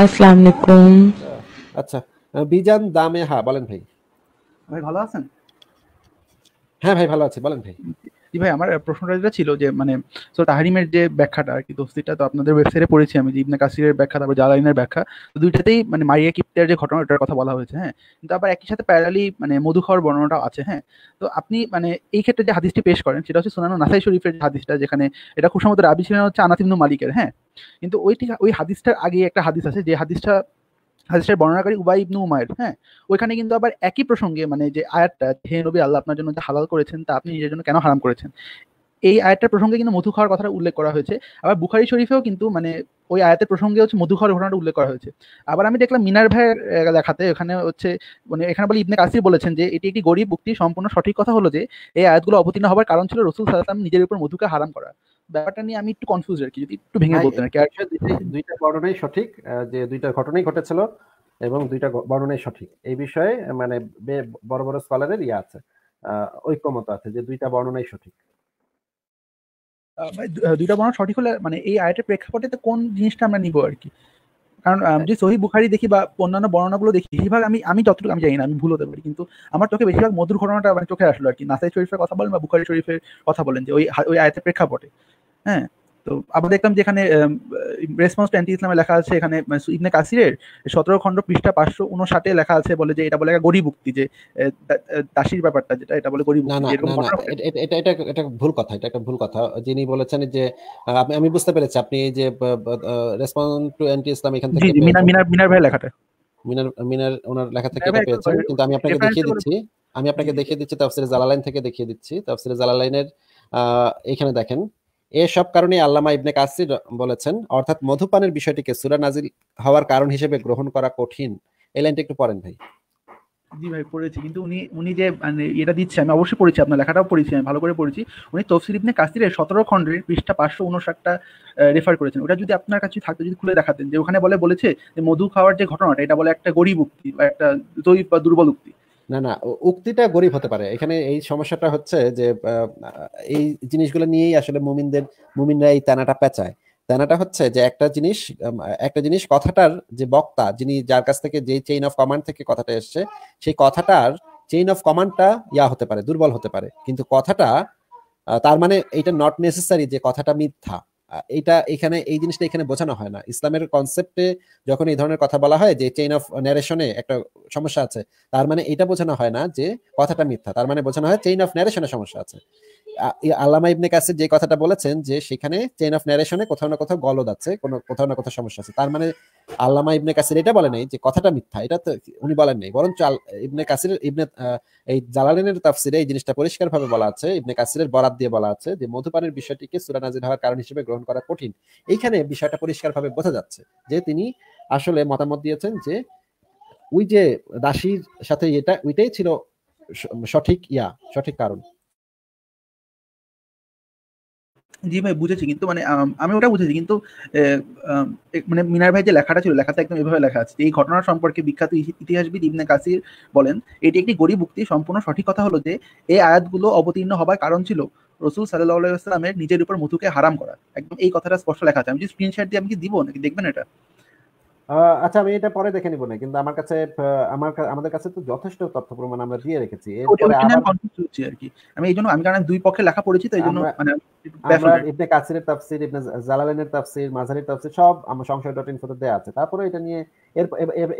আসসালামু আলাইকুম আচ্ছা বিজান দামে হ্যাঁ বলেন ভাই ভাই ভালো আছেন হ্যাঁ ভাই ভালো আছি বলেন ভাই জি ভাই আমার প্রশ্নটা যেটা ছিল যে মানে সো তাহারিমের যে ব্যাখ্যাটা আর কি দস্তিটা তো আপনাদের ওয়েবসাইটে পড়েছি আমি যে ইবনে কাসিরের ব্যাখ্যা তারপর জালাইনের ব্যাখ্যা দুইটাতেই মানে মারিয়া কিপ্তের যে ঘটনা ওটার কথা বলা হয়েছে হ্যাঁ কিন্তু আবার একই সাথে প্যারালি মানে মধুখর বর্ণনাটা আছে হ্যাঁ তো আপনি মানে এই ক্ষেত্রে যে হাদিসটি পেশ করেন সেটা হচ্ছে সোনানো নাসাই শরীফের যে হাদিসটা যেখানে এটা খুব সম্ভবত রাবি ছিলেন হচ্ছে আনাতিন্দু মালিকের হ্যাঁ কিন্তু ওই ঠিক ওই হাদিসটার আগে একটা হাদিস আছে যে হাদিসটা হাদিসটার বর্ণনাকারী উবাই ইবনু উমায়ের হ্যাঁ ওইখানে কিন্তু আবার একই প্রসঙ্গে মানে যে আয়াতটা হে নবী আল্লাহ আপনার জন্য হালাল করেছেন তা আপনি নিজের জন্য কেন হারাম করেছেন এই আয়াতটার প্রসঙ্গে কিন্তু মধু খাওয়ার কথাটা উল্লেখ করা হয়েছে আবার বুখারি শরীফেও কিন্তু মানে ওই আয়াতের প্রসঙ্গে হচ্ছে মধু খাওয়ার ঘটনাটা উল্লেখ করা হয়েছে আবার আমি দেখলাম মিনার ভাইয়ের লেখাতে এখানে হচ্ছে মানে এখানে বলে ইবনে কাসির বলেছেন যে এটি একটি গরিব উক্তি সম্পূর্ণ সঠিক কথা হলো যে এই আয়াতগুলো অবতীর্ণ হওয়ার কারণ ছিল রসুল সাল্লাম নিজের উপর মধুকে হারাম করা ব্যাপারটা নিয়ে আমি একটু কনফিউজ আর কি যদি একটু ভেঙে বলতেন আর কি দুইটা ঘটনাই সঠিক যে দুইটা ঘটনাই ঘটেছিল এবং দুইটা বর্ণনাই সঠিক এই বিষয়ে মানে বড় বড় স্কলারের ইয়ে আছে ঐক্যমত আছে যে দুইটা বর্ণনাই সঠিক দুইটা বর্ণনা সঠিক হলে মানে এই আয়াতের প্রেক্ষাপটে কোন জিনিসটা আমরা নিব আর কি কারণ যে হ্যাঁ। সহি বুখারি দেখি বা অন্যান্য বর্ণনাগুলো দেখি বেশিরভাগ আমি আমি যতটুকু আমি জানি না আমি ভুল হতে পারি কিন্তু আমার চোখে বেশিরভাগ মধুর ঘটনাটা মানে চোখে আসলো আর কি নাসাই শরীফের কথা বলেন বা বুখারি শরীফের কথা বলেন যে ওই ওই আয়তের প্রেক্ষাপটে হ্যাঁ তো আবার দেখলাম যে এখানে রেসপন্স টু অ্যান্টি ইসলামে লেখা আছে এখানে ইবনে কাসিরের সতেরো খণ্ড পৃষ্ঠা পাঁচশো উনষাটে লেখা আছে বলে যে এটা বলে গরিব উক্তি যে দাসির ব্যাপারটা যেটা এটা বলে গরিব এটা এটা এটা ভুল কথা এটা একটা ভুল কথা যিনি বলেছেন যে আমি বুঝতে পেরেছি আপনি যে রেসপন্স টু অ্যান্টি ইসলাম এখান থেকে মিনার মিনার মিনার ভাই লেখাটা মিনার মিনার ওনার লেখা থেকে এটা পেয়েছেন কিন্তু আমি আপনাকে দেখিয়ে দিচ্ছি আমি আপনাকে দেখিয়ে দিচ্ছি তাফসিরে জালালাইন থেকে দেখিয়ে দিচ্ছি তাফসিরে জালালাইনের এখানে দেখেন এসব কারণে আল্লামা ইবনে কাসির বলেছেন অর্থাৎ মধুপানের বিষয়টিকে সুরা নাজিল হওয়ার কারণ হিসেবে গ্রহণ করা কঠিন এই লাইনটা একটু পড়েন ভাই জি ভাই পড়েছি কিন্তু উনি উনি যে মানে এটা দিচ্ছে আমি অবশ্যই পড়েছি আপনার লেখাটাও পড়েছি আমি ভালো করে পড়েছি উনি তফসির ইবনে কাসিরের সতেরো খণ্ডের পৃষ্ঠা পাঁচশো উনষাটটা রেফার করেছেন ওটা যদি আপনার কাছে থাকতো যদি খুলে দেখাতেন যে ওখানে বলে বলেছে যে মধু খাওয়ার যে ঘটনাটা এটা বলে একটা গরিব উক্তি বা একটা দৈব বা দুর্বল উক্তি না না উক্তিটা গরিব হতে পারে এখানে এই সমস্যাটা হচ্ছে যে এই জিনিসগুলো নিয়েই আসলে মুমিনদের মুমিনরা এই তেনাটা পেঁচায় তেনাটা হচ্ছে যে একটা জিনিস একটা জিনিস কথাটার যে বক্তা যিনি যার কাছ থেকে যে চেইন অফ কমান্ড থেকে কথাটা এসছে সেই কথাটার চেইন অফ কমান্ডটা ইয়া হতে পারে দুর্বল হতে পারে কিন্তু কথাটা তার মানে এটা নট নেসেসারি যে কথাটা মিথ্যা এটা এখানে এই জিনিসটা এখানে বোঝানো হয় না ইসলামের কনসেপ্টে যখন এই ধরনের কথা বলা হয় যে চেইন অফ ন্যারেশনে একটা সমস্যা আছে তার মানে এটা বোঝানো হয় না যে কথাটা মিথ্যা তার মানে বোঝানো হয় চেইন অফ ন্যারেশনে সমস্যা আছে আল্লামা ইবনে কাসির যে কথাটা বলেছেন যে সেখানে চেইন অফ ন্যারেশনে কোথাও না কোথাও গলদ আছে কোনো কোথাও না কোথাও সমস্যা আছে তার মানে আল্লামা ইবনে কাসির এটা বলে নাই যে কথাটা মিথ্যা এটা তো উনি বলেন নাই বরঞ্চ ইবনে কাসির ইবনে এই জালালিনের তাফসিরে এই জিনিসটা পরিষ্কারভাবে বলা আছে ইবনে কাসিরের বরাত দিয়ে বলা আছে যে মধুপানের বিষয়টিকে সূরা নাজিল হওয়ার কারণ হিসেবে গ্রহণ করা কঠিন এইখানে বিষয়টা পরিষ্কারভাবে বোঝা যাচ্ছে যে তিনি আসলে মতামত দিয়েছেন যে ওই যে দাসীর সাথে এটা ওইটাই ছিল সঠিক ইয়া সঠিক কারণ জি ভাই বুঝেছি কিন্তু মানে আমি ওটা বুঝেছি কিন্তু মানে মিনার ভাই যে লেখাটা ছিল লেখাতে একদম এভাবে লেখা আছে এই ঘটনা সম্পর্কে বিখ্যাত ইতিহাসবিদ ইবনে কাসির বলেন এটি একটি গরিব উক্তি সম্পূর্ণ সঠিক কথা হলো যে এই আয়াতগুলো অবতীর্ণ হবার কারণ ছিল রসুল সাল্লাহ আলাইসলামের নিজের উপর মধুকে হারাম করা একদম এই কথাটা স্পষ্ট লেখা আছে আমি যে স্ক্রিনশট দিয়ে আমি কি দিব নাকি দেখবেন এটা আচ্ছা আমি এটা পরে দেখে নিব না কিন্তু আমার কাছে আমার আমাদের কাছে তো যথেষ্ট তথ্য প্রমাণ আমরা দিয়ে রেখেছি এরপরে আর কি আমি এইজন্য আমি কারণ দুই পক্ষে লেখা পড়েছি তো এইজন্য মানে আমরা ইবনে কাসিরের তাফসীর ইবনে জালালাইনের তাফসীর মাঝারির তাফসীর সব আমার সংশয় ডট ইনফোতে দেয়া আছে তারপরে এটা নিয়ে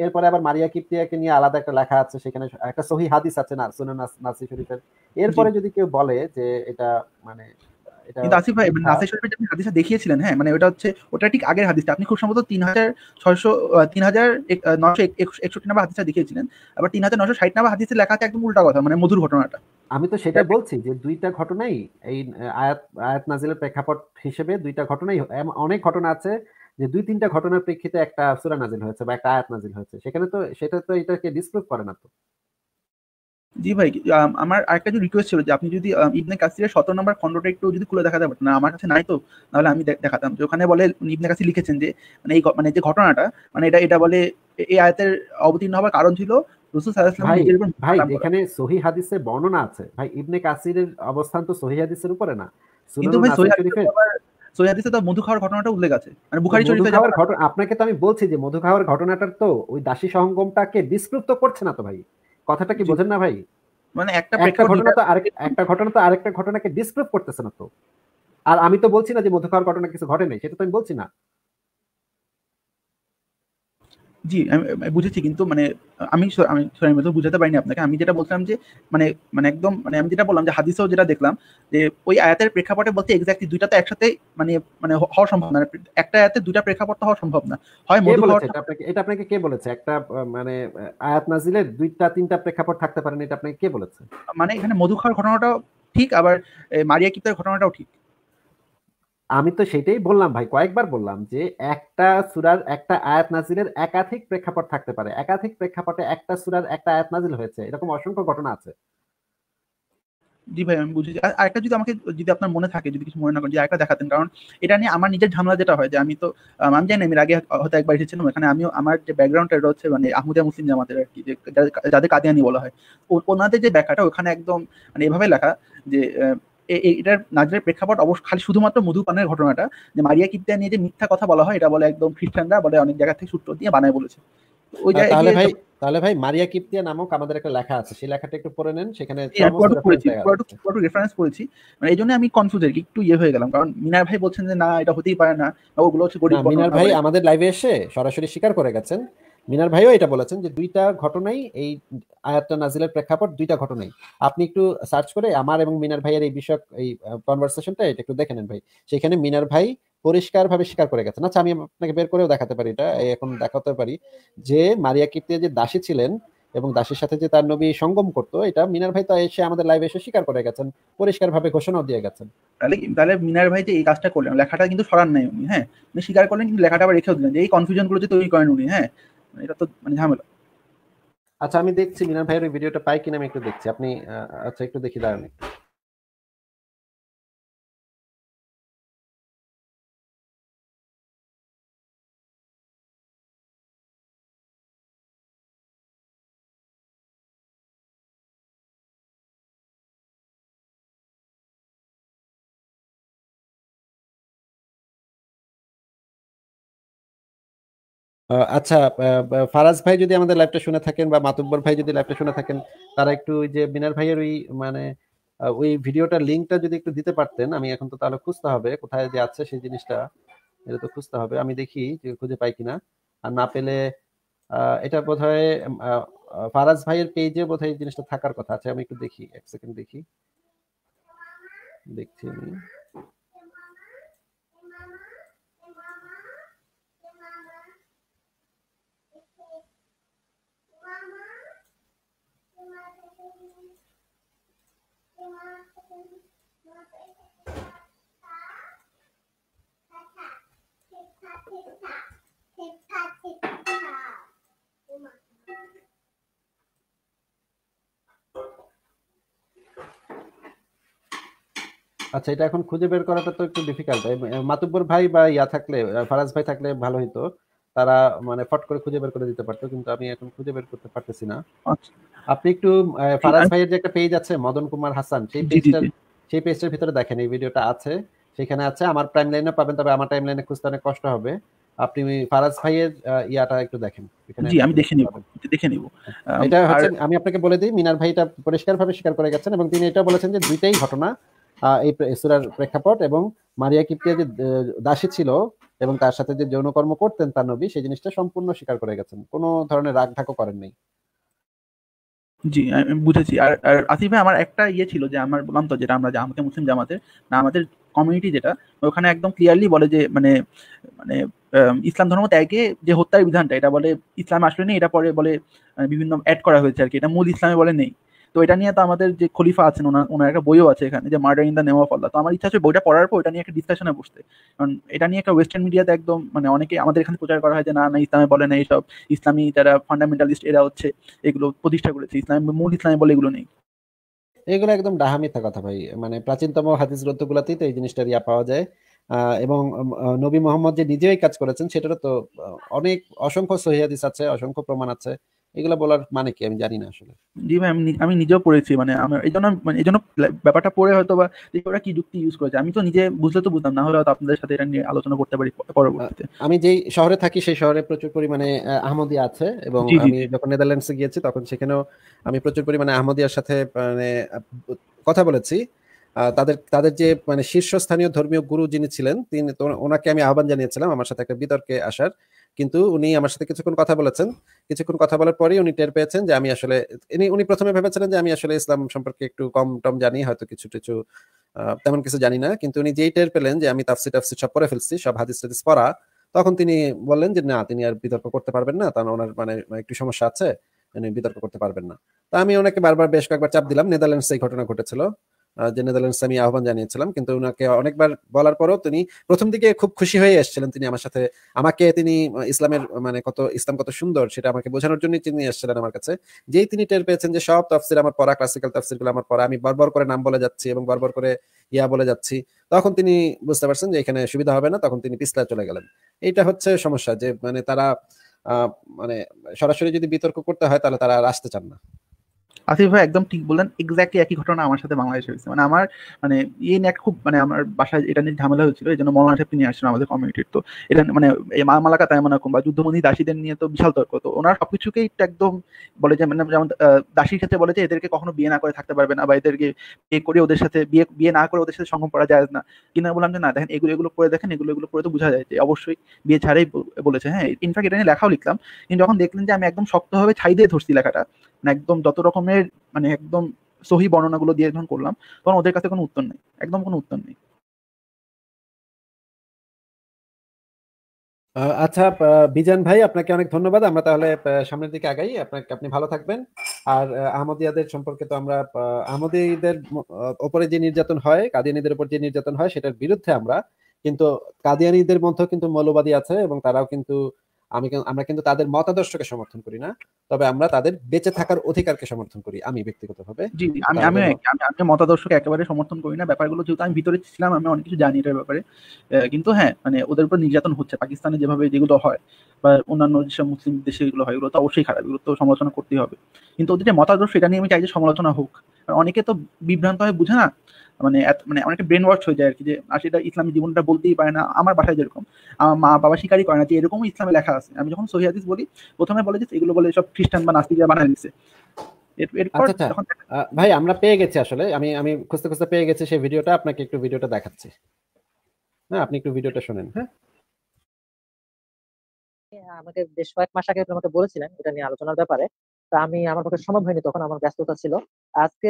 এরপরে আবার মারিয়া কিপ্তিয়াকে নিয়ে আলাদা একটা লেখা আছে সেখানে একটা সহি হাদিস আছে না সুনান নাসি শরীফের এরপরে যদি কেউ বলে যে এটা মানে কিন্তু আসিফ ভাই নাসির মানে হ্যাঁ। শরীফের যে হাদিসটা দেখিয়েছিলেন হ্যাঁ মানে ওটা হচ্ছে ওটা ঠিক আগের হাদিসটা আপনি খুব সম্ভবত তিন হাজার ছয়শো তিন হাজার নশো একষট্টি নাম্বার হাদিসটা দেখিয়েছিলেন আবার তিন হাজার নশো ষাট হাদিসে লেখা আছে একদম উল্টা কথা মানে মধুর ঘটনাটা আমি তো সেটা বলছি যে দুইটা ঘটনাই এই আয়াত আয়াত নাজিলের প্রেক্ষাপট হিসেবে দুইটা ঘটনাই অনেক ঘটনা আছে যে দুই তিনটা ঘটনার প্রেক্ষিতে একটা সুরা নাজিল হয়েছে বা একটা আয়াত নাজিল হয়েছে সেখানে তো সেটা তো এটাকে ডিসপ্রুভ করে না তো জি ভাই আমার আরেকটা যে রিকোয়েস্ট ছিল যে আপনি যদি ইবনে কাসিরের সতেরো নম্বর খণ্ডটা একটু যদি খুলে দেখাতে পারতেন আমার কাছে নাই তো তাহলে আমি দেখাতাম যে ওখানে বলে ইবনে কাসির লিখেছেন যে মানে এই মানে যে ঘটনাটা মানে এটা এটা বলে এই আয়তের অবতীর্ণ হওয়ার কারণ ছিল ভাই এখানে সহি বর্ণনা আছে ভাই ইবনে কাসিরের অবস্থান তো সহি হাদিসের উপরে না কিন্তু ভাই সহি হাদিসের সহি হাদিসে তো মধু খাওয়ার ঘটনাটা উল্লেখ আছে মানে বুখারী শরীফে যাওয়ার ঘটনা আপনাকে তো আমি বলছি যে মধু খাওয়ার ঘটনাটার তো ওই দাসী সহঙ্গমটাকে বিস্তৃত করছে না তো ভাই কথাটা কি বোঝেন না ভাই মানে একটা একটা ঘটনা তো আরেক একটা ঘটনা তো আরেকটা ঘটনাকে ডিসক্রাইব করতেছে না তো আর আমি তো বলছি না যে মধ্যকার ঘটনা কিছু ঘটে নাই সেটা তো আমি বলছি না জি আমি বুঝেছি কিন্তু মানে আমি আমি সরি মতো বুঝাতে পারিনি আপনাকে আমি যেটা বলছিলাম যে মানে মানে একদম মানে আমি যেটা বললাম যে হাদিসেও যেটা দেখলাম যে ওই আয়াতের প্রেক্ষাপটে বলতে এক্স্যাক্টলি দুইটা তো একসাথে মানে মানে হওয়া সম্ভব না একটা আয়াতে দুইটা প্রেক্ষাপট হওয়া সম্ভব না হয় মধু এটা আপনাকে কে বলেছে একটা মানে আয়াত নাজিলের দুইটা তিনটা প্রেক্ষাপট থাকতে পারে না এটা আপনাকে কে বলেছে মানে এখানে মধু খাওয়ার ঘটনাটাও ঠিক আবার মারিয়া কিপ্তার ঘটনাটাও ঠিক আমি তো সেটাই বললাম ভাই কয়েকবার বললাম যে একটা সুরার একটা আয়াত নাজিলের একাধিক প্রেক্ষাপট থাকতে পারে একাধিক প্রেক্ষাপটে একটা সুরার একটা আয়াত নাজিল হয়েছে এরকম অসংখ্য ঘটনা আছে জি ভাই আমি বুঝেছি একটা যদি আমাকে যদি আপনার মনে থাকে যদি কিছু মনে না করেন যে আরেকটা দেখাতেন কারণ এটা নিয়ে আমার নিজের ঝামেলা যেটা হয় যে আমি তো আমি জানি আমি আগে হয়তো একবার এসেছিলাম এখানে আমিও আমার যে ব্যাকগ্রাউন্ডটা হচ্ছে মানে আহমদিয়া মুসলিম জামাতের আর কি যে যাদের কাদিয়ানি বলা হয় ওনাদের যে ব্যাখ্যাটা ওখানে একদম মানে এভাবে লেখা যে এটার নাজলের প্রেক্ষাপট অবশ্য খালি শুধুমাত্র মধুপানের ঘটনাটা যে মারিয়া কিপ্তিয়া নিয়ে যে মিথ্যা কথা বলা হয় এটা বলে একদম খ্রিস্টানরা বলে অনেক জায়গা থেকে সূত্র দিয়ে বানায় বলেছে ওই তাহলে ভাই তাহলে ভাই মারিয়া কিপ্তিয়া নামক আমাদের একটা লেখা আছে সেই লেখাটা একটু পড়ে নেন সেখানে রেফারেন্স করেছি মানে এই জন্য আমি কনফিউজ আর একটু ইয়ে হয়ে গেলাম কারণ মিনার ভাই বলছেন যে না এটা হতেই পারে না ওগুলো হচ্ছে গরিব মিনার ভাই আমাদের লাইভে এসে সরাসরি স্বীকার করে গেছেন মিনার ভাইও এটা বলেছেন যে দুইটা ঘটনাই এই আয়াতটা নাজিলের প্রেক্ষাপট দুইটা ঘটনাই আপনি একটু সার্চ করে আমার এবং মিনার ভাইয়ের এই বিষয়ক এই কনভারসেশনটা এটা একটু দেখে নেন ভাই সেখানে মিনার ভাই পরিষ্কার ভাবে স্বীকার করে গেছেন আচ্ছা আমি আপনাকে বের করেও দেখাতে পারি এটা এখন দেখাতে পারি যে মারিয়া কিপ্তিয়া যে দাসী ছিলেন এবং দাসীর সাথে যে তার নবী সঙ্গম করতো এটা মিনার ভাই তো এসে আমাদের লাইভে এসে স্বীকার করে গেছেন পরিষ্কার ভাবে ঘোষণাও দিয়ে গেছেন তাহলে তাহলে মিনার ভাই যে এই কাজটা করলেন লেখাটা কিন্তু সরান নাই উনি হ্যাঁ উনি স্বীকার করলেন কিন্তু লেখাটা আবার রেখেও দিলেন যে এই কনফিউশন গুলো যে তৈরি করেন উনি হ্যাঁ মানে এটা তো মানে ঝামেলা আচ্ছা আমি দেখছি মিনার ভাইয়ের ভিডিওটা পাই কিনা আমি একটু দেখছি আপনি আচ্ছা একটু দেখি দাঁড়ান একটু আচ্ছা ফারাজ ভাই যদি আমাদের লাইভটা শুনে থাকেন বা মাতুব্বর ভাই যদি লাইভটা শুনে থাকেন তারা একটু ওই যে বিনার ভাইয়ের ওই মানে ওই ভিডিওটার লিঙ্কটা যদি একটু দিতে পারতেন আমি এখন তো তাহলে খুঁজতে হবে কোথায় যে আছে সেই জিনিসটা এটা তো খুঁজতে হবে আমি দেখি যে খুঁজে পাই কিনা আর না পেলে এটা বোধ হয় ফারাজ ভাইয়ের পেজে বোধ হয় জিনিসটা থাকার কথা আছে আমি একটু দেখি এক সেকেন্ড দেখি দেখছি আমি আচ্ছা এটা এখন খুঁজে বের করাটা তো একটু ডিফিকাল্ট মাতুব্বর ভাই বা ইয়া থাকলে ফারাজ ভাই থাকলে ভালো হইতো তারা মানে ফট করে খুঁজে বের করে দিতে পারতো কিন্তু আমি এখন খুঁজে বের করতে পারতেছি না আচ্ছা। আপনি একটু হ্যাঁ। ফারাজ ভাইয়ের যে একটা পেজ আছে মদন কুমার হাসান সেই পেজটার সেই পেজটার ভিতরে দেখেন এই ভিডিওটা আছে সেখানে আছে আমার টাইম লাইনে পাবেন তবে আমার টাইম লাইনে খুঁজতে অনেক কষ্ট হবে আপনি ফারাজ ভাইয়ের ইয়াটা একটু দেখেন জি আমি দেখে নিব দেখে নিব আচ্ছা, এটা হচ্ছে আমি আপনাকে বলে দিই মিনার ভাই এটা ভাবে স্বীকার করে গেছেন এবং তিনি এটা বলেছেন যে দুইটাই ঘটনা এই সুরার প্রেক্ষাপট এবং মারিয়া কিপ্তিয়া যে দাসী ছিল এবং তার সাথে যে যৌনকর্ম করতেন তার নবী সেই জিনিসটা সম্পূর্ণ স্বীকার করে গেছেন কোনো ধরনের রাগ ঢাকো করেন নাই জি আমি বুঝেছি আর আর আসিফ ভাই আমার একটা ইয়ে ছিল যে আমার বললাম তো যেটা আমরা জামাতে মুসলিম জামাতের না আমাদের কমিউনিটি যেটা ওখানে একদম ক্লিয়ারলি বলে যে মানে মানে ইসলাম ধর্ম ত্যাগে যে হত্যার বিধানটা এটা বলে ইসলাম আসলে নেই এটা পরে বলে বিভিন্ন অ্যাড করা হয়েছে আর কি এটা মূল ইসলামে বলে নেই তো এটা নিয়ে তো আমাদের যে খলিফা আছেন ওনার ওনার একটা বইও আছে এখানে যে murder in the name of Allah তো আমার ইচ্ছা আছে বইটা পড়ার পর এটা নিয়ে একটা ডিসকাশনে বসতে কারণ এটা নিয়ে একটা ওয়েস্টার্ন মিডিয়াতে একদম মানে অনেকে আমাদের এখানে প্রচার করা হয় যে না না ইসলামে বলে না এইসব ইসলামী যারা ফান্ডামেন্টালিস্ট এরা হচ্ছে এগুলো প্রতিষ্ঠা করেছে ইসলাম মূল ইসলামে বলে এগুলো নেই এগুলো একদম ডাহামি থাকা কথা ভাই মানে প্রাচীনতম হাদিস গ্রন্থগুলোতেই তো এই জিনিসটা ইয়া পাওয়া যায় এবং নবী মোহাম্মদ যে নিজেই কাজ করেছেন সেটারও তো অনেক অসংখ্য সহিয়াদিস আছে অসংখ্য প্রমাণ আছে এগুলো বলার মানে কি আমি জানি না আসলে জি ভাই আমি নিজেও পড়েছি মানে আমার এই জন্য মানে এই জন্য ব্যাপারটা পড়ে হয়তো বা ওরা কি যুক্তি ইউজ করেছে আমি তো নিজে বুঝলে তো বুঝতাম না হলে হয়তো আপনাদের সাথে এটা নিয়ে আলোচনা করতে পারি পরবর্তীতে আমি যেই শহরে থাকি সেই শহরে প্রচুর পরিমাণে আহমদি আছে এবং আমি যখন নেদারল্যান্ডসে গিয়েছি তখন সেখানেও আমি প্রচুর পরিমাণে আহমদিয়ার সাথে মানে কথা বলেছি তাদের তাদের যে মানে শীর্ষস্থানীয় ধর্মীয় গুরু যিনি ছিলেন তিনি ওনাকে আমি আহ্বান জানিয়েছিলাম আমার সাথে একটা বিতর্কে আসার কিন্তু উনি আমার সাথে কিছুক্ষণ কথা বলেছেন কিছুক্ষণ কথা বলার পরেই উনি টের পেয়েছেন যে আমি আসলে উনি প্রথমে ভেবেছিলেন যে আমি আসলে ইসলাম সম্পর্কে একটু কম টম জানি হয়তো কিছু কিছু তেমন কিছু জানি না কিন্তু উনি যেই টের পেলেন যে আমি তাফসি টাফসি সব পরে ফেলছি সব হাদিস টাদিস পড়া তখন তিনি বললেন যে না তিনি আর বিতর্ক করতে পারবেন না তার ওনার মানে, মানে একটু সমস্যা আছে বিতর্ক করতে পারবেন না তা আমি ওনাকে বারবার বেশ কয়েকবার চাপ দিলাম নেদারল্যান্ডস এই ঘটনা ঘটেছিল যে আমি আহ্বান জানিয়েছিলাম কিন্তু ওনাকে অনেকবার বলার পরেও তিনি প্রথম দিকে খুব খুশি হয়ে এসেছিলেন তিনি আমার সাথে আমাকে তিনি ইসলামের মানে কত ইসলাম কত সুন্দর সেটা আমাকে বোঝানোর জন্য তিনি এসেছিলেন আমার কাছে যেই তিনি টের পেয়েছেন যে সব তফসির আমার পড়া ক্লাসিক্যাল আমার পড়া আমি বরবর করে নাম বলে যাচ্ছি এবং বরবর করে ইয়া বলে যাচ্ছি তখন তিনি বুঝতে পারছেন যে এখানে সুবিধা হবে না তখন তিনি পিছলা চলে গেলেন এইটা হচ্ছে সমস্যা যে মানে তারা মানে সরাসরি যদি বিতর্ক করতে হয় তাহলে তারা আসতে চান না আসিফ ভাই একদম ঠিক বললেন এক্স্যাক্টলি একই ঘটনা আমার সাথে বাংলাদেশে হয়েছে মানে আমার মানে ইয়ে নিয়ে খুব মানে আমার বাসায় এটা নিয়ে ঝামেলা হয়েছিল এই জন্য মৌলানা সাহেব নিয়ে আসছেন আমাদের কমিউনিটির তো এটা মানে মালাকা তাই মনে বা যুদ্ধমন্দি দাসীদের নিয়ে তো বিশাল তর্ক তো ওনার সবকিছুকেই একদম বলে যে মানে যেমন দাসীর ক্ষেত্রে বলে যে এদেরকে কখনো বিয়ে না করে থাকতে পারবে না বা এদেরকে বিয়ে করে ওদের সাথে বিয়ে বিয়ে না করে ওদের সাথে সঙ্গম করা যায় না কিনা বললাম যে না দেখেন এগুলো এগুলো করে দেখেন এগুলো এগুলো করে তো বোঝা যায় যে অবশ্যই বিয়ে ছাড়াই বলেছে হ্যাঁ ইনফ্যাক্ট এটা নিয়ে লেখাও লিখলাম কিন্তু যখন দেখলেন যে আমি একদম শক্তভাবে ছাই দিয়ে ধরছি লেখাটা একদম যত রকমের মানে একদম সহি বর্ণনাগুলো দিয়ে যখন করলাম তখন ওদের কাছে কোনো উত্তর নেই একদম কোনো উত্তর নেই আচ্ছা বিজান ভাই আপনাকে অনেক ধন্যবাদ আমরা তাহলে সামনের দিকে আগাই আপনাকে আপনি ভালো থাকবেন আর আহমদিয়াদের সম্পর্কে তো আমরা আহমদিদের ওপরে যে নির্যাতন হয় কাদিয়ানিদের উপর যে নির্যাতন হয় সেটার বিরুদ্ধে আমরা কিন্তু কাদিয়ানিদের মধ্যেও কিন্তু মৌলবাদী আছে এবং তারাও কিন্তু আমি আমরা কিন্তু তাদের মতাদর্শকে সমর্থন করি না তবে আমরা তাদের বেঁচে থাকার অধিকারকে সমর্থন করি আমি ব্যক্তিগতভাবে জি আমি আমি মতাদর্শকে একেবারে সমর্থন করি না ব্যাপারগুলো যেহেতু আমি ভিতরে ছিলাম আমি অনেক কিছু জানি এটার ব্যাপারে কিন্তু হ্যাঁ মানে ওদের উপর নির্যাতন হচ্ছে পাকিস্তানে যেভাবে যেগুলো হয় বা অন্যান্য যেসব মুসলিম দেশে এগুলো হয় এগুলো তো অবশ্যই খারাপ এগুলো তো সমালোচনা করতেই হবে কিন্তু ওদের যে মতাদর্শ এটা নিয়ে আমি চাই যে সমালোচনা হোক অনেকে তো বিভ্রান্ত হয়ে বুঝে না মানে মানে অনেকটা ব্রেন ওয়াশ হয়ে যায় আর কি যে আসলে এটা ইসলামী জীবনটা বলতেই পারে না আমার বাসায় যেরকম আমার মা বাবা স্বীকারই করে না যে এরকমই ইসলামে লেখা আছে আমি যখন সহি হাদিস বলি প্রথমে বলে যে এগুলো বলে সব খ্রিস্টান বা নাস্তিকরা বানায় নিচ্ছে আচ্ছা। ভাই আমরা পেয়ে গেছি আসলে আমি আমি খুঁজতে খুঁজতে পেয়ে গেছি সেই ভিডিওটা আপনাকে একটু ভিডিওটা দেখাচ্ছি হ্যাঁ আপনি একটু ভিডিওটা শুনেন হ্যাঁ।, হ্যাঁ আমাকে বেশ কয়েক মাস আগে আমাকে বলেছিলেন এটা নিয়ে আলোচনার ব্যাপারে তা আমি আমার পক্ষে সম্ভব হয়নি তখন আমার ব্যস্ততা ছিল আজকে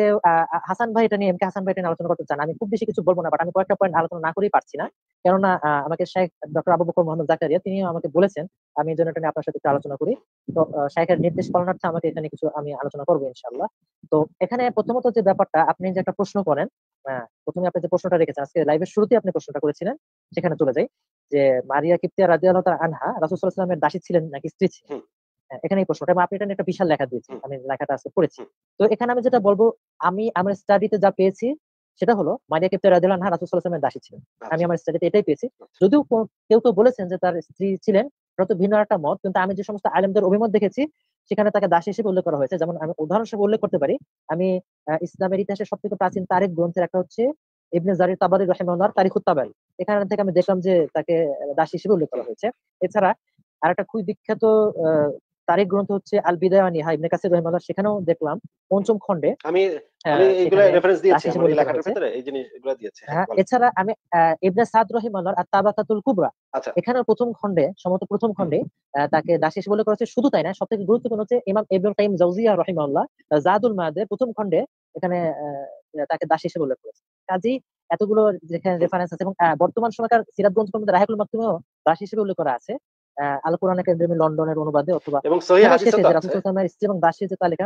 হাসান ভাই এটা নিয়ে এম কে হাসান ভাই আলোচনা করতে চান আমি খুব বেশি কিছু বলবো না বাট আমি কয়েকটা পয়েন্ট আলোচনা না করেই পারছি না কেননা আমাকে শেখ ডক্টর আবু বকর মোহাম্মদ জাকারিয়া তিনি আমাকে বলেছেন আমি এই জন্য এটা নিয়ে আপনার সাথে একটু আলোচনা করি তো শেখের নির্দেশ পালনার্থে আমাকে এখানে কিছু আমি আলোচনা করবো ইনশাল্লাহ তো এখানে প্রথমত যে ব্যাপারটা আপনি যে একটা প্রশ্ন করেন প্রথমে আপনি যে প্রশ্নটা রেখেছেন আজকে লাইভের শুরুতে আপনি প্রশ্নটা করেছিলেন সেখানে চলে যাই যে মারিয়া কিপ্তিয়া রাজিয়াল আনহা রাসুল সাল্লামের দাসী ছিলেন নাকি স্ত্রী ছিলেন এখানে এই প্রশ্নটা আপনি এটা একটা বিশাল লেখা দিয়েছি আমি লেখাটা আজকে পড়েছি তো এখানে আমি যেটা বলবো আমি আমার স্টাডিতে যা পেয়েছি সেটা হলো মারিয়া কেপ্তে রাজিউল্লাহ রাসুল দাসী ছিলেন আমি আমার স্টাডিতে এটাই পেয়েছি যদিও কেউ কেউ বলেছেন যে তার স্ত্রী ছিলেন হয়তো ভিন্ন একটা মত কিন্তু আমি যে সমস্ত আলেমদের অভিমত দেখেছি সেখানে তাকে দাসী হিসেবে উল্লেখ করা হয়েছে যেমন আমি উদাহরণ হিসেবে উল্লেখ করতে পারি আমি ইসলামের ইতিহাসের সব থেকে প্রাচীন তারিখ গ্রন্থের একটা হচ্ছে ইবনে জারির তাবারি রহমার তারিখ তাবারি এখান থেকে আমি দেখলাম যে তাকে দাসী হিসেবে উল্লেখ করা হয়েছে এছাড়া আর একটা খুবই বিখ্যাত তারিখ গ্রন্থ হচ্ছে আল বিদায় নিহা ইবনে কাসির রহিমাল্লাহ সেখানেও দেখলাম পঞ্চম খণ্ডে আমি রেফারেন্স হ্যাঁ, দিয়েছি ভিতরে এই দিয়েছি হ্যাঁ, হ্যাঁ এছাড়া আমি ইবনে সাদ আল্লাহ আর তাবাকাতুল কুবরা আচ্ছা। এখানে প্রথম খণ্ডে সমত প্রথম খণ্ডে তাকে দাসিস বলে করেছে শুধু তাই না সবথেকে গুরুত্বপূর্ণ হচ্ছে ইমাম ইবনে কাইম জাওজিয়া রহিমাল্লাহ জাদুল মাদে প্রথম খণ্ডে এখানে তাকে দাসিস বলে করেছে কাজী এতগুলো যেখানে রেফারেন্স আছে এবং বর্তমান সময়কার গ্রন্থের মধ্যে রাহেকুল মাকতুমেও দাস হিসেবে উল্লেখ করা আছে আল কোরআন একাডেমি লন্ডনের অনুবাদে অথবা স্ত্রী এবং দাসী যে তালিকা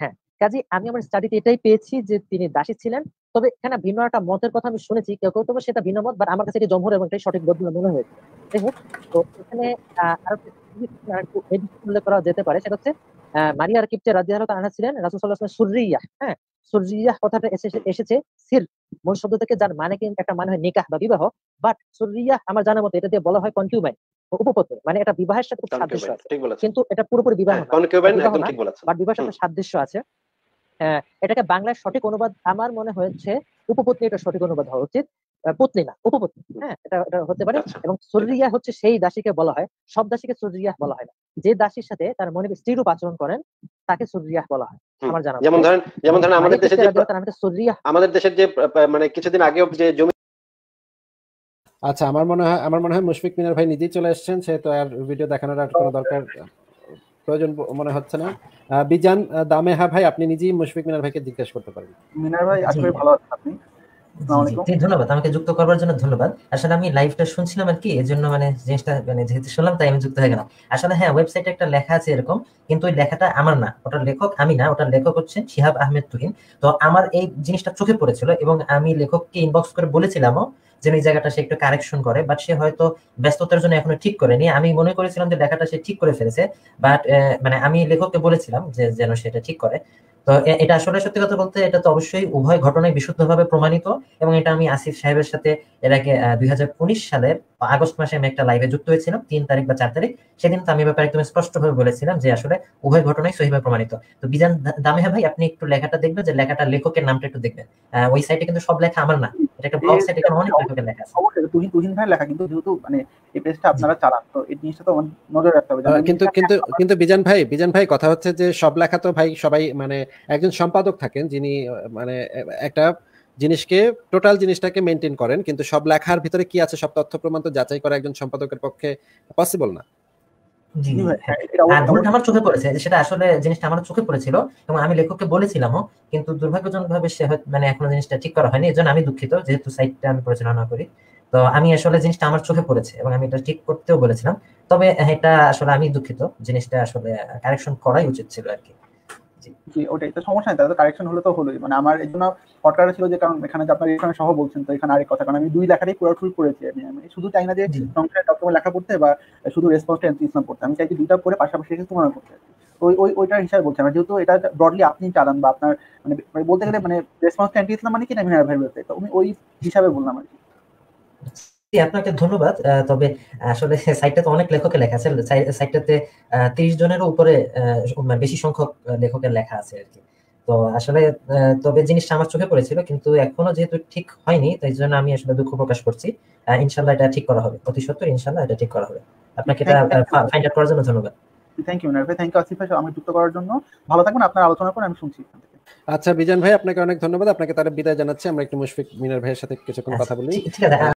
হ্যাঁ কাজে আমি আমার স্টাডিতে এটাই পেয়েছি যে তিনি দাসী ছিলেন তবে এখানে ভিন্ন একটা মতের কথা আমি শুনেছি কেউ কেউ তবে সেটা ভিন্ন মত বা আমার কাছে এটি জমহর এবং এটাই সঠিক বদল মনে হয়েছে যাই হোক তো এখানে আরো উল্লেখ করা যেতে পারে সেটা হচ্ছে মারিয়া কিপচে রাজি আল্লাহ আনা ছিলেন রাসুল সাল্লাহ সুরিয়া হ্যাঁ সুরিয়া কথাটা এসেছে সির মূল শব্দ থেকে যার মানে কিন্তু একটা মানে হয় নিকাহ বা বিবাহ বাট সুরিয়া আমার জানার মতো এটা দিয়ে বলা হয় কনকিউমাইন উপপত্র মানে এটা বিবাহের সাথে খুব সাদৃশ্য আছে কিন্তু এটা পুরোপুরি বিবাহ হ্যাঁ, বাট বিবাহের সাথে সাদৃশ্য আছে হ্যাঁ, এটাকে বাংলায় সঠিক অনুবাদ আমার মনে হয়েছে উপপত্নী এটা সঠিক অনুবাদ হওয়া উচিত পত্নী না উপপত্নী হ্যাঁ এটা এটা হতে পারে আচ্ছা। এবং সরিয়া হচ্ছে সেই দাসীকে বলা হয় সব দাসীকে সরিয়া বলা হয় না যে দাসীর সাথে তার মনে স্ত্রীরূপ আচরণ করেন তাকে সরিয়া বলা হয় আমার জানা যেমন ধরেন যেমন ধরেন আমাদের দেশে যে আমাদের দেশের যে মানে কিছুদিন আগে যে জমি আচ্ছা আমার মনে হয় আমার মনে হয় মুশফিক মিনার ভাই নিজেই চলে এসেছেন সে তো আর ভিডিও দেখানোর আর কোনো দরকার প্রয়োজন মনে হচ্ছে না বিজান দামে ভাই আপনি নিজেই মুশফিক মিনার ভাইকে জিজ্ঞেস করতে পারেন মিনার ভাই আসলে ভালো আছেন আপনি ধন্যবাদ আমাকে যুক্ত করবার জন্য ধন্যবাদ আসলে আমি লাইভটা শুনছিলাম আর কি এই জন্য মানে জিনিসটা মানে যেহেতু শুনলাম তাই আমি যুক্ত হয়ে গেলাম আসলে হ্যাঁ ওয়েবসাইটে একটা লেখা আছে এরকম কিন্তু ওই লেখাটা আমার না ওটার লেখক আমি না ওটার লেখক হচ্ছেন শিহাব আহমেদ তুহিন তো আমার এই জিনিসটা চোখে পড়েছিল এবং আমি লেখককে ইনবক্স করে বলেছিলামও যে এই জায়গাটা সে একটু কারেকশন করে বাট সে হয়তো ব্যস্ততার জন্য এখনো ঠিক করেনি আমি মনে করেছিলাম যে লেখাটা সে ঠিক করে ফেলেছে বাট মানে আমি লেখককে বলেছিলাম যে যেন সেটা ঠিক করে তো এটা আসলে সত্যি কথা বলতে এটা তো অবশ্যই উভয় ঘটনায় বিশুদ্ধভাবে প্রমাণিত এবং এটা আমি আসিফ সাহেবের সাথে এর আগে দুই সালের আগস্ট মাসে আমি একটা লাইভে যুক্ত হয়েছিলাম তিন তারিখ বা চার তারিখ সেদিন তো আমি ব্যাপারে একদম স্পষ্টভাবে বলেছিলাম যে আসলে উভয় ঘটনাই সহিভাবে প্রমাণিত তো বিজান দামিহা হ্যাঁ ভাই আপনি একটু লেখাটা দেখবেন যে লেখাটা লেখকের নামটা একটু দেখবেন ওই সাইটে কিন্তু সব লেখা আমার না এটা একটা ব্লগ সাইট এখানে অনেক লেখকের লেখা আছে তুহিন তুহিন ভাই লেখা কিন্তু যেহেতু মানে এই পেজটা আপনারা চালান তো এই জিনিসটা তো নজর রাখতে হবে কিন্তু কিন্তু কিন্তু বিজান ভাই বিজান ভাই কথা হচ্ছে যে সব লেখা তো ভাই সবাই মানে একজন সম্পাদক থাকেন যিনি মানে একটা জিনিসকে টোটাল জিনিসটাকে মেনটেন করেন কিন্তু সব লেখার ভিতরে কি আছে সব তথ্য প্রমাণ তো যাচাই করা একজন সম্পাদকের পক্ষে পসিবল না হ্যাঁ, হ্যাঁ, আমার চোখে পড়েছে সেটা আসলে জিনিসটা আমার চোখে পড়েছিল এবং আমি লেখককে বলেছিলামও কিন্তু দুর্ভাগ্যজনক ভাবে সে মানে এখনো জিনিসটা ঠিক করা হয়নি এজন্য আমি দুঃখিত যেহেতু সাইটটা আমি পরিচালনা করি তো আমি আসলে জিনিসটা আমার চোখে পড়েছে এবং আমি এটা ঠিক করতেও বলেছিলাম তবে হ্যাঁ, এটা আসলে আমি দুঃখিত জিনিসটা আসলে কারেকশন করাই উচিত ছিল আর কি জি ওটাই তো সমস্যা নেই তাহলে কারেকশন হলে তো হলোই মানে আমার এই জন্য ফটকাটা ছিল যে কারণ এখানে যে আপনার এখানে সহ বলছেন তো এখানে আরেক কথা কারণ আমি দুই লেখাটাই পুরোপুরি পড়েছি আমি আমি শুধু চাই না যে সংসারে ডকুমেন্ট লেখা পড়তে বা শুধু রেসপন্সটা ইসলাম পড়তে আমি চাইছি দুইটা পড়ে পাশাপাশি রেখে তুলনা করতে ওই ওই ওইটার হিসাবে বলছি আমরা মানে যেহেতু এটা ব্রডলি আপনি চালান বা আপনার মানে, মানে বলতে গেলে মানে রেসপন্স অ্যান্টি মানে কি না ভিন্ন ভাই তো আমি ওই হিসাবে বললাম আর কি আপনাকে ধন্যবাদ তবে আসলে সাইটটাতে অনেক লেখকের লেখা আছে সাইটটাতে তিরিশ জনের উপরে মানে বেশি সংখ্যক লেখকের লেখা আছে আর কি তো আসলে তবে জিনিসটা আমার চোখে পড়েছিল কিন্তু এখনো যেহেতু ঠিক হয়নি তাই জন্য আমি আসলে দুঃখ প্রকাশ করছি ইনশাল্লাহ এটা ঠিক করা হবে অতি সত্তর ইনশাল্লাহ এটা ঠিক করা হবে আপনাকে এটা ফাইন্ড আউট করার জন্য ধন্যবাদ থ্যাংক ইউ নার্ভে থ্যাংক ইউ আসিফ ভাই আমি যুক্ত করার জন্য ভালো থাকুন আপনার আলোচনা করে আমি শুনছি আচ্ছা বিজান ভাই আপনাকে অনেক ধন্যবাদ আপনাকে তাহলে বিদায় জানাচ্ছি আমরা একটু মুশফিক মিনার ভাইয়ের সাথে কিছুক্ষণ আচ্ছা, কথা বলি ঠিক আছে